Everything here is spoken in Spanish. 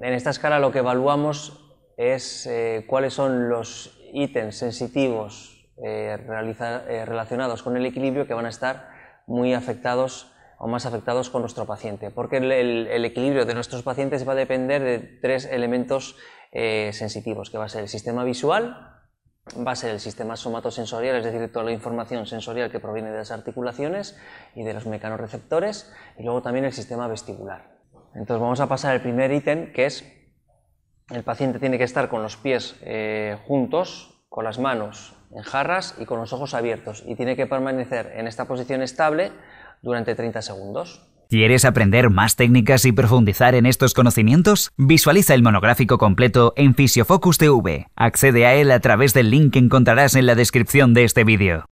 En esta escala lo que evaluamos es eh, cuáles son los ítems sensitivos eh, eh, relacionados con el equilibrio que van a estar muy afectados o más afectados con nuestro paciente, porque el, equilibrio de nuestros pacientes va a depender de tres elementos sensitivos, que va a ser el sistema visual, va a ser el sistema somatosensorial, es decir, toda la información sensorial que proviene de las articulaciones y de los mecanorreceptores, y luego también el sistema vestibular. Entonces vamos a pasar al primer ítem, que es el paciente tiene que estar con los pies eh, juntos, con las manos en jarras y con los ojos abiertos y tiene que permanecer en esta posición estable durante 30 segundos. ¿Quieres aprender más técnicas y profundizar en estos conocimientos? Visualiza el monográfico completo en Fisiofocus TV. Accede a él a través del link que encontrarás en la descripción de este vídeo.